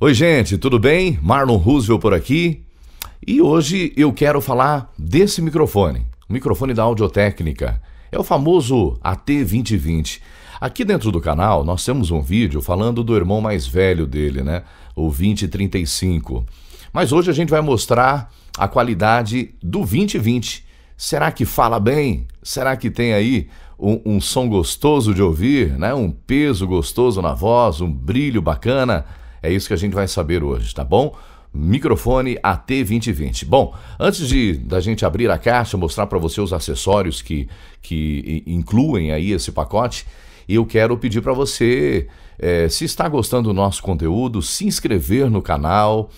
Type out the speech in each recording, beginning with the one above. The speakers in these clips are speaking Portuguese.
Oi, gente, tudo bem? Marlon Roosevelt por aqui. E hoje eu quero falar desse microfone, o microfone da Audiotécnica. É o famoso AT2020. Aqui dentro do canal nós temos um vídeo falando do irmão mais velho dele, né? O 2035. Mas hoje a gente vai mostrar a qualidade do 2020. Será que fala bem? Será que tem aí um, um som gostoso de ouvir, né? Um peso gostoso na voz, um brilho bacana? É isso que a gente vai saber hoje, tá bom? microfone AT2020. Bom, antes de da gente abrir a caixa, mostrar para você os acessórios que, que incluem aí esse pacote, eu quero pedir para você, é, se está gostando do nosso conteúdo, se inscrever no canal,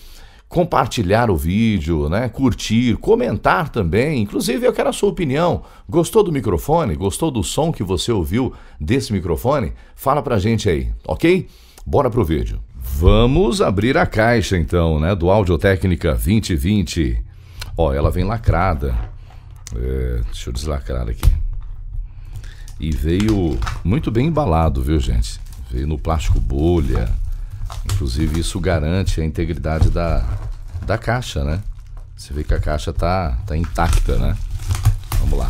compartilhar o vídeo, né? curtir, comentar também. Inclusive, eu quero a sua opinião. Gostou do microfone? Gostou do som que você ouviu desse microfone? Fala para gente aí, ok? Bora pro vídeo. Vamos abrir a caixa então, né? Do Audiotécnica 2020. Ó, ela vem lacrada. É, deixa eu deslacrar aqui. E veio muito bem embalado, viu, gente? Veio no plástico bolha. Inclusive, isso garante a integridade da, da caixa, né? Você vê que a caixa tá, tá intacta, né? Vamos lá.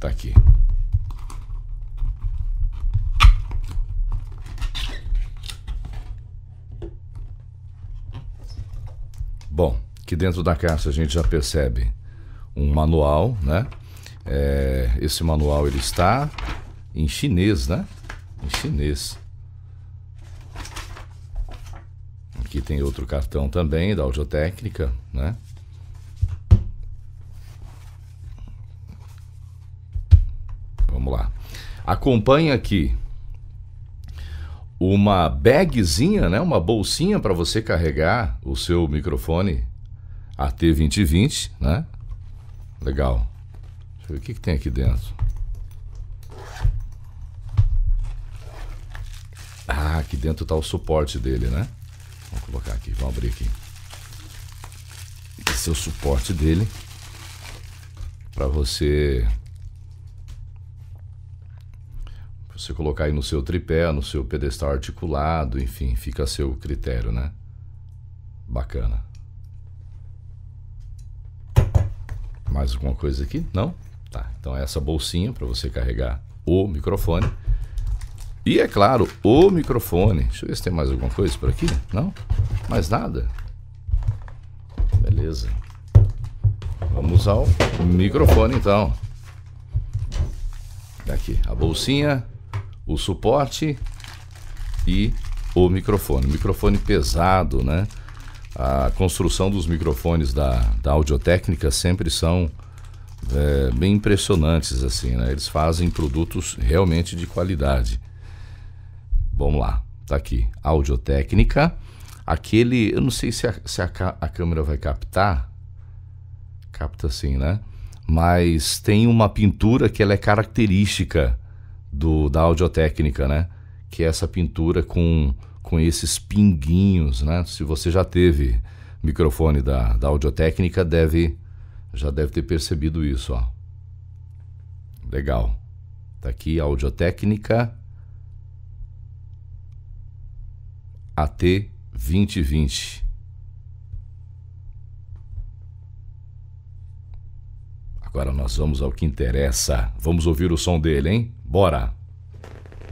Tá aqui. Bom, que dentro da caixa a gente já percebe um manual, né? É, esse manual ele está em chinês, né? Em chinês. Aqui tem outro cartão também da audiotécnica, né? Vamos lá. Acompanhe aqui uma bagzinha, né, uma bolsinha para você carregar o seu microfone AT2020, né? Legal. Deixa eu ver o que, que tem aqui dentro. Ah, aqui dentro tá o suporte dele, né? Vamos colocar aqui, vamos abrir aqui. Esse é o suporte dele para você você colocar aí no seu tripé, no seu pedestal articulado, enfim, fica a seu critério, né? Bacana. Mais alguma coisa aqui? Não? Tá. Então é essa bolsinha para você carregar o microfone. E é claro, o microfone. Deixa eu ver se tem mais alguma coisa por aqui. Não? Mais nada? Beleza. Vamos ao microfone então. Aqui, a bolsinha, o suporte e o microfone. microfone pesado, né? A construção dos microfones da, da audiotécnica sempre são é, bem impressionantes, assim, né? Eles fazem produtos realmente de qualidade. Vamos lá, tá aqui. Audiotécnica. Aquele, eu não sei se a, se a, a câmera vai captar. Capta sim, né? Mas tem uma pintura que ela é característica do, da audiotécnica, né? Que é essa pintura com, com esses pinguinhos, né? Se você já teve microfone da, da audiotécnica, deve, já deve ter percebido isso, ó. Legal. Tá aqui audiotécnica AT2020. Agora nós vamos ao que interessa. Vamos ouvir o som dele, hein? Bora!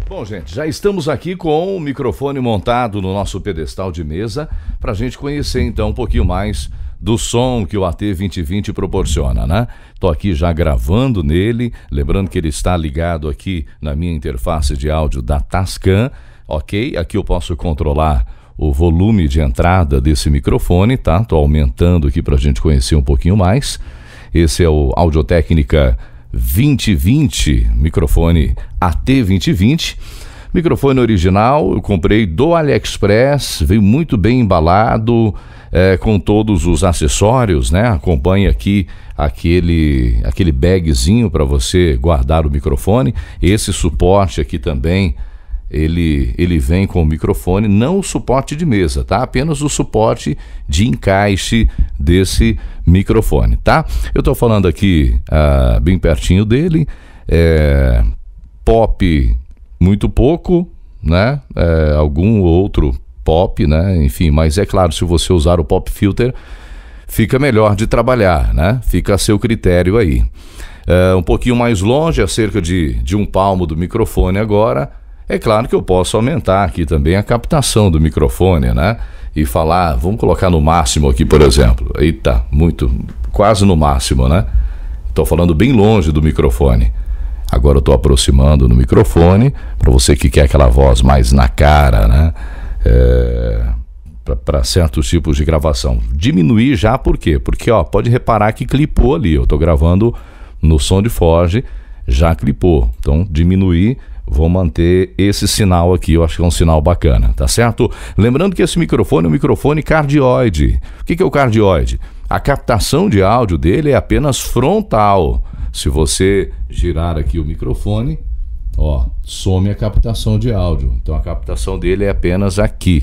Bom, gente, já estamos aqui com o microfone montado no nosso pedestal de mesa para a gente conhecer então um pouquinho mais do som que o AT 2020 proporciona, né? Tô aqui já gravando nele, lembrando que ele está ligado aqui na minha interface de áudio da Tascam, ok? Aqui eu posso controlar o volume de entrada desse microfone, tá? Tô aumentando aqui para a gente conhecer um pouquinho mais. Esse é o Audiotécnica 2020, microfone AT2020. Microfone original, eu comprei do AliExpress, veio muito bem embalado, é, com todos os acessórios, né? Acompanhe aqui aquele, aquele bagzinho para você guardar o microfone. Esse suporte aqui também ele, ele vem com o microfone, não o suporte de mesa, tá? Apenas o suporte de encaixe desse microfone, tá? Eu estou falando aqui ah, bem pertinho dele, é, pop muito pouco, né? É, algum outro pop, né? Enfim, mas é claro, se você usar o pop filter, fica melhor de trabalhar, né? Fica a seu critério aí. É, um pouquinho mais longe, a é cerca de, de um palmo do microfone agora, é claro que eu posso aumentar aqui também a captação do microfone, né? E falar, vamos colocar no máximo aqui, por exemplo. Eita, muito, quase no máximo, né? Estou falando bem longe do microfone. Agora eu estou aproximando no microfone, para você que quer aquela voz mais na cara, né? É, para certos tipos de gravação. Diminuir já por quê? Porque ó, pode reparar que clipou ali. Eu estou gravando no som de foge, já clipou. Então, diminuir Vou manter esse sinal aqui, eu acho que é um sinal bacana, tá certo? Lembrando que esse microfone é um microfone cardioide. O que é o cardioide? A captação de áudio dele é apenas frontal. Se você girar aqui o microfone, ó, some a captação de áudio. Então a captação dele é apenas aqui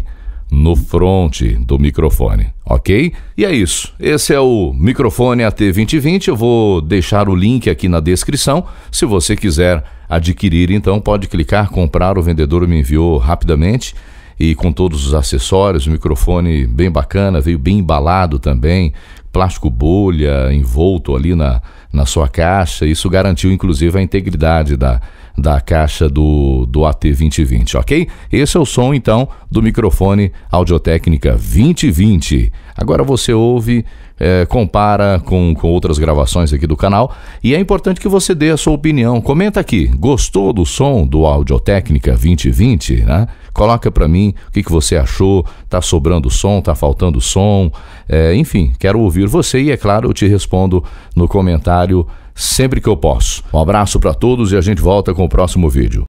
no fronte do microfone, ok? E é isso. Esse é o microfone AT2020. Eu vou deixar o link aqui na descrição. Se você quiser adquirir, então pode clicar, comprar. O vendedor me enviou rapidamente e com todos os acessórios, O microfone bem bacana, veio bem embalado também, plástico bolha envolto ali na, na sua caixa. Isso garantiu inclusive a integridade da da caixa do, do AT2020, ok? Esse é o som então do microfone Audiotécnica 2020. Agora você ouve, é, compara com, com outras gravações aqui do canal e é importante que você dê a sua opinião. Comenta aqui, gostou do som do Audiotécnica 2020, né? Coloca para mim o que, que você achou, tá sobrando som, tá faltando som, é, enfim, quero ouvir você e é claro, eu te respondo no comentário sempre que eu posso. Um abraço para todos e a gente volta com o próximo vídeo.